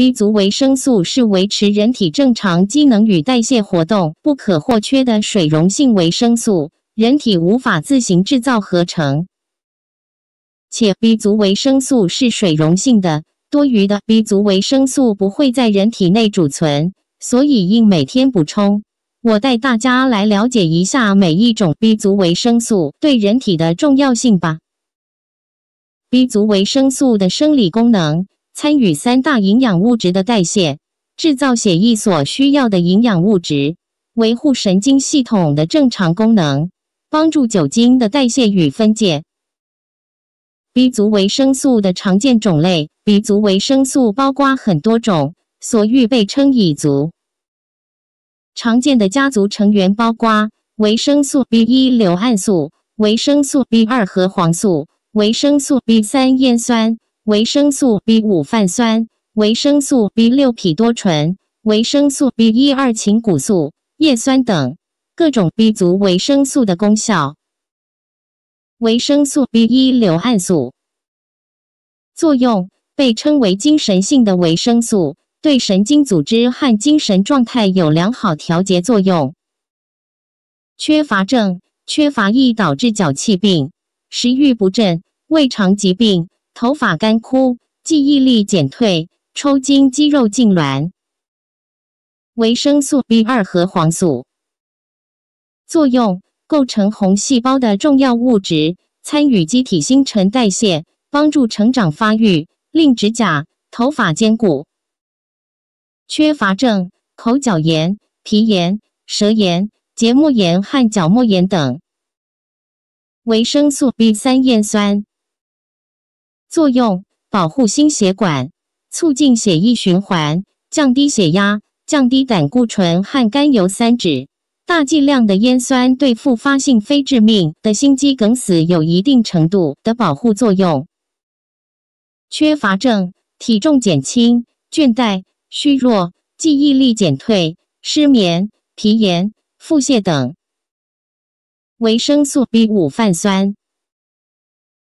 B 族维生素是维持人体正常机能与代谢活动不可或缺的水溶性维生素，人体无法自行制造合成，且 B 族维生素是水溶性的，多余的 B 族维生素不会在人体内储存，所以应每天补充。我带大家来了解一下每一种 B 族维生素对人体的重要性吧。B 族维生素的生理功能。参与三大营养物质的代谢，制造血液所需要的营养物质，维护神经系统的正常功能，帮助酒精的代谢与分解。B 族维生素的常见种类，B 族维生素包括很多种，所欲被称乙族。常见的家族成员包括维生素 B 一、硫胺素、维生素 B 二和黄素、维生素 B 三、烟酸。维生素 B 五泛酸、维生素 B 六匹多醇、维生素 B 一二氰骨素、叶酸等各种 B 族维生素的功效。维生素 B 一硫胺素作用被称为精神性的维生素，对神经组织和精神状态有良好调节作用。缺乏症缺乏易导致脚气病、食欲不振、胃肠疾病。头发干枯，记忆力减退，抽筋，肌肉痉挛。维生素 B 二和黄素作用构成红细胞的重要物质，参与机体新陈代谢，帮助成长发育，令指甲、头发坚固。缺乏症：口角炎、皮炎、舌炎、结膜炎和角膜炎等。维生素 B 三烟酸。作用：保护心血管，促进血液循环，降低血压，降低胆固醇和甘油三酯。大剂量的烟酸对复发性非致命的心肌梗死有一定程度的保护作用。缺乏症：体重减轻、倦怠、虚弱、记忆力减退、失眠、皮炎、腹泻等。维生素 B 五泛酸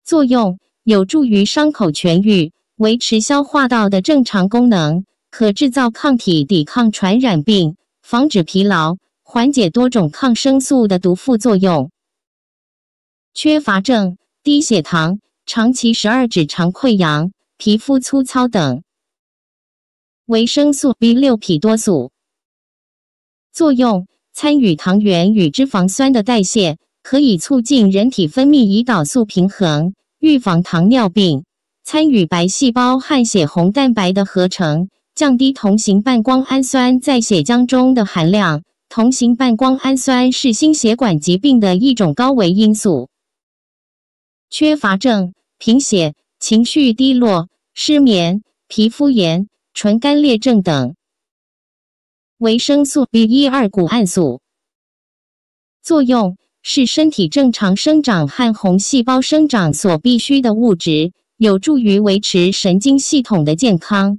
作用。有助于伤口痊愈，维持消化道的正常功能，可制造抗体抵抗传染病，防止疲劳，缓解多种抗生素的毒副作用。缺乏症：低血糖、长期十二指肠溃疡、皮肤粗糙等。维生素 B 六、皮多素作用：参与糖原与脂肪酸的代谢，可以促进人体分泌胰岛素，平衡。预防糖尿病，参与白细胞和血红蛋白的合成，降低同型半胱氨酸在血浆中的含量。同型半胱氨酸是心血管疾病的一种高危因素。缺乏症：贫血、情绪低落、失眠、皮肤炎、唇干裂症等。维生素 B 一二谷氨素作用。是身体正常生长和红细胞生长所必需的物质，有助于维持神经系统的健康。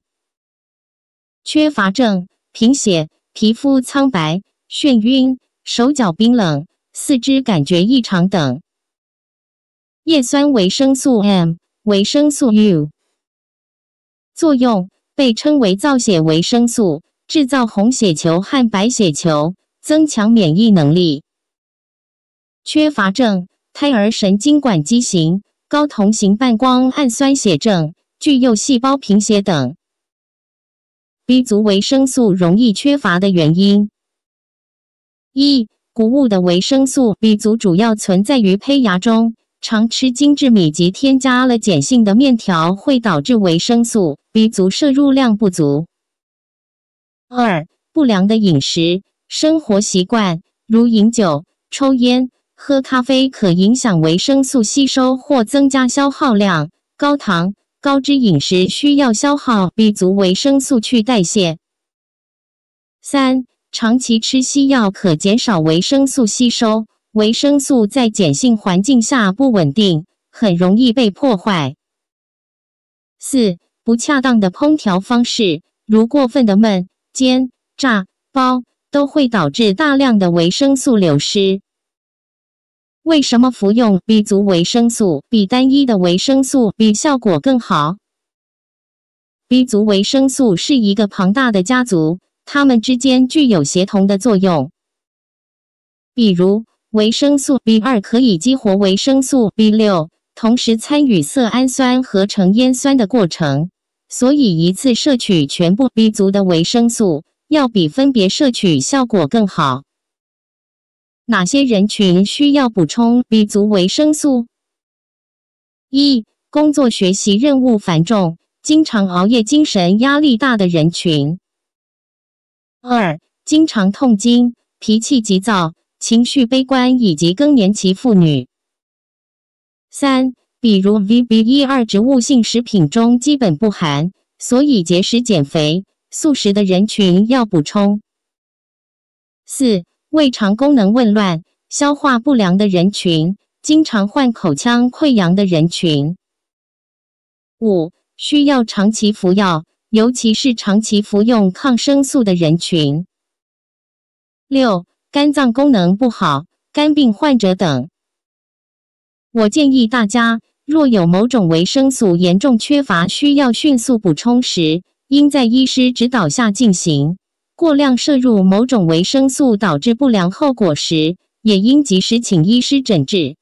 缺乏症：贫血、皮肤苍白、眩晕、手脚冰冷、四肢感觉异常等。叶酸、维生素 M、维生素 U 作用被称为造血维生素，制造红血球和白血球，增强免疫能力。缺乏症、胎儿神经管畸形、高同型半胱氨酸血症、巨幼细胞贫血等。B 族维生素容易缺乏的原因：一、谷物的维生素 B 族主要存在于胚芽中，常吃精制米及添加了碱性的面条会导致维生素 B 族摄入量不足。二、不良的饮食生活习惯，如饮酒、抽烟。喝咖啡可影响维生素吸收或增加消耗量。高糖、高脂饮食需要消耗 B 族维生素去代谢。三、长期吃西药可减少维生素吸收。维生素在碱性环境下不稳定，很容易被破坏。四、不恰当的烹调方式，如过分的焖、煎、炸、煲，都会导致大量的维生素流失。为什么服用 B 族维生素比单一的维生素 B 效果更好？B 族维生素是一个庞大的家族，它们之间具有协同的作用。比如，维生素 B2 可以激活维生素 B6，同时参与色氨酸合成烟酸的过程。所以，一次摄取全部 B 族的维生素，要比分别摄取效果更好。哪些人群需要补充 B 族维生素？一、工作学习任务繁重，经常熬夜，精神压力大的人群；二、经常痛经、脾气急躁、情绪悲观以及更年期妇女；三、比如 VB 一二植物性食品中基本不含，所以节食减肥、素食的人群要补充；四。胃肠功能紊乱、消化不良的人群，经常患口腔溃疡的人群，五需要长期服药，尤其是长期服用抗生素的人群。六，肝脏功能不好、肝病患者等。我建议大家，若有某种维生素严重缺乏，需要迅速补充时，应在医师指导下进行。过量摄入某种维生素导致不良后果时，也应及时请医师诊治。